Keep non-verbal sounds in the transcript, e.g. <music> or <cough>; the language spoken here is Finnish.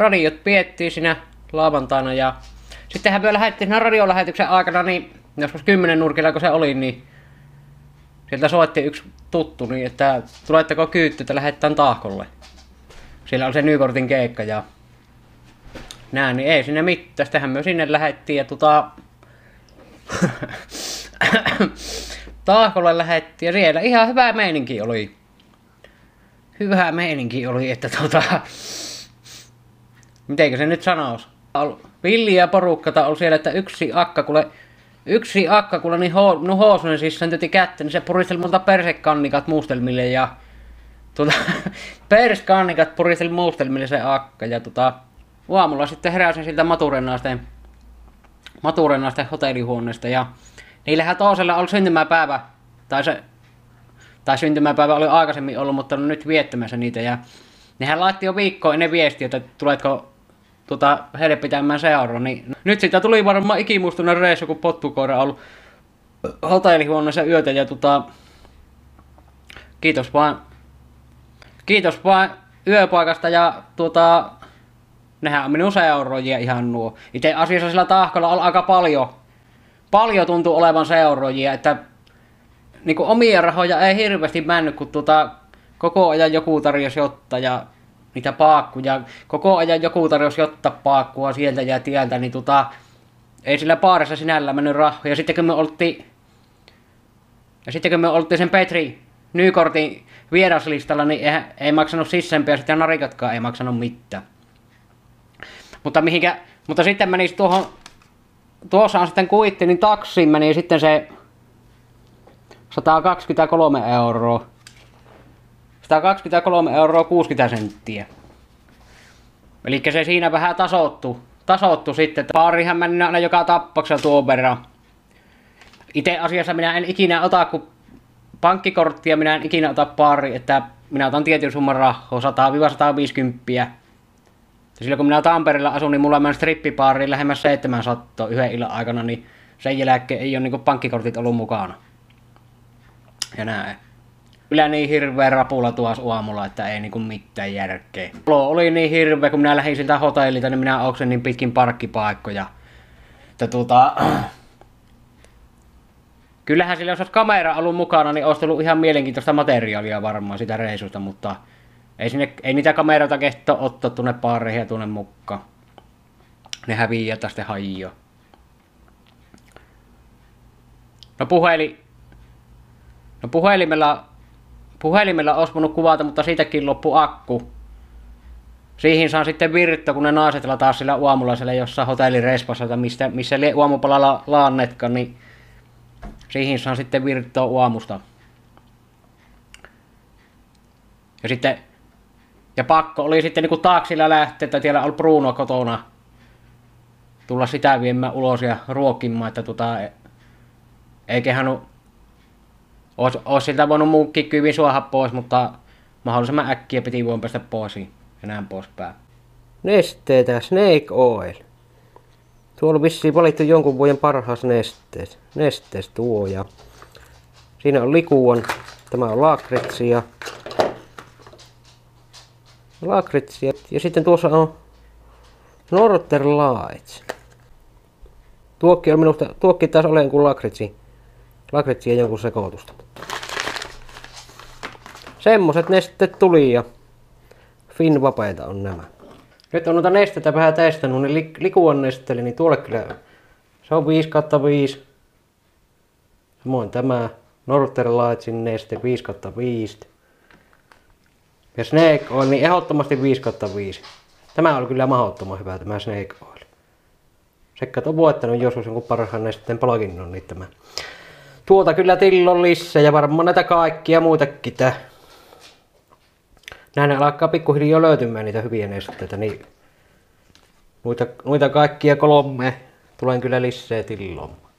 radiot piettiin siinä lauantaina ja sittenhän me lähdettiin siinä radiolähetyksen aikana, niin joskus kymmenen nurkilla kun se oli, niin sieltä soitti yksi tuttu, niin että tuletteko kyytty, että lähdetään tahkolle. Siellä on se Nykortin keikka ja näin, niin ei sinne mitään. Sittenhän me sinne lähettiin ja tota... <coughs> Tahkolle lähettiin ja siellä ihan hyvä meininki oli. Hyvä meininki oli, että tota mitenkö se nyt sanoisi? ja porukkata on siellä, että yksi akka kuule, yksi akka kuule, niin ho, no hoosunen siis säntöti kättä, niin se puristeli multa persekannikat muustelmille ja tuota, <laughs> persekannikat puristeli muustelmille se akka ja tuota, aamulla sitten heräsin siltä maturennaisten, maturennaisten hotellihuoneesta ja niillähän toisella oli syntymäpäivä, tai se tai syntymäpäivä oli aikaisemmin ollut, mutta on nyt viettämässä niitä ja nehän laitti jo viikkoa ennen viestiä, että tuletko tuota, heille pitämään seura. Niin nyt sitä tuli varmaan ikimuistunut reissu, kun pottukoira on ollut hotellihuoneessa yötä ja tuota, kiitos vaan, kiitos vaan yöpaikasta ja tuota, nehän on minun seuraajia ihan nuo. Itse asiassa sillä tahkolla on aika paljon, paljon tuntuu olevan seuraajia, että niin omia rahoja ei hirveästi mennyt, kun tuota, koko ajan joku tarjosi ottaa ja niitä paakkuja. Koko ajan joku tarjosi ottaa paakkua sieltä ja tieltä, niin tota, ei sillä paarissa sinällä mennyt rahoja. Ja sitten kun me oltiin, ja sitten kun me oltiin sen Petri Nykortin vieraslistalla, niin ei, ei maksanut sissempiä, sitten narikatkaan ei maksanut mitään. Mutta, mihinkä, mutta sitten meni tuohon, tuossa on sitten kuitti, niin taksiin meni sitten se 123 euroa. 123 euroa 60 senttiä. Eli se siinä vähän tasoittu, tasoittu sitten. parihan mennään aina joka tappoksella tuon verran. Itse asiassa minä en ikinä ota, kun pankkikorttia minä en ikinä ota pari, että minä otan tietyn summan rahaa, 100-150. Silloin kun minä Tampereella asun, niin mulla on strippipaari lähemmäs 700 yhden illan aikana, niin sen jälkeen ei ole niin pankkikortit ollut mukana. Ja näin kyllä niin hirveä rapula tuas aamulla, että ei niinku mitään järkeä. Olo oli niin hirveä, kun minä lähdin siltä hotellilta, niin minä oksen niin pitkin parkkipaikkoja. Että tuota... <clears throat> Kyllähän sillä, jos olisi kamera ollut mukana, niin olisi ollut ihan mielenkiintoista materiaalia varmaan sitä reisusta, mutta ei, sinne, ei niitä kameroita kehto ottaa tuonne paareihin ja tuonne mukaan. Ne häviää tästä hajio. No puhelin... No puhelimella Puhelimella olisi voinut kuvata, mutta siitäkin loppu akku. Siihen saa sitten virtto, kun ne naiset lataa sillä aamulla siellä jossain hotellirespasalta, mistä, missä lie aamupalalla laannetkaan, niin siihen saa sitten virttoa uomusta. Ja sitten, ja pakko oli sitten niinku taaksilla lähteä, että siellä oli Bruno kotona, tulla sitä viemään ulos ja ruokimaan, että tota, e- ei ole Ois, ois siltä voinut muukki kyvin suoha pois, mutta mahdollisimman äkkiä piti voin päästä pois ja näin poispäin. Nesteitä Snake Oil. Tuolla on vissiin valittu jonkun vuoden parhaas nesteet. Nestes tuo ja siinä on likuon, tämä on lakritsia. Lakritsia ja sitten tuossa on Northern Lights. Tuokki on minusta, tuokki taas olen kuin lakritsi lakritsia jonkun sekoitusta. Semmoset nestet tuli ja fin vapaita on nämä. Nyt on noita nesteitä vähän testannut, niin likuan nesteli, niin tuolle kyllä se on 5 kautta 5. Samoin tämä Northern Lightsin neste 5 kautta 5. Ja Snake Oil, niin ehdottomasti 5 kautta 5. Tämä oli kyllä mahdottoman hyvä tämä Snake Oil. Sekä on voittanut joskus jonkun parhaan nesteen palkinnon, niin tämä. Tuota kyllä tillon lisse ja varmaan näitä kaikkia muitakin tää. Näin alkaa pikkuhiljaa löytymään niitä hyviä nesteitä, niin noita, noita kaikkia kolme tulen kyllä lisää tillomaan.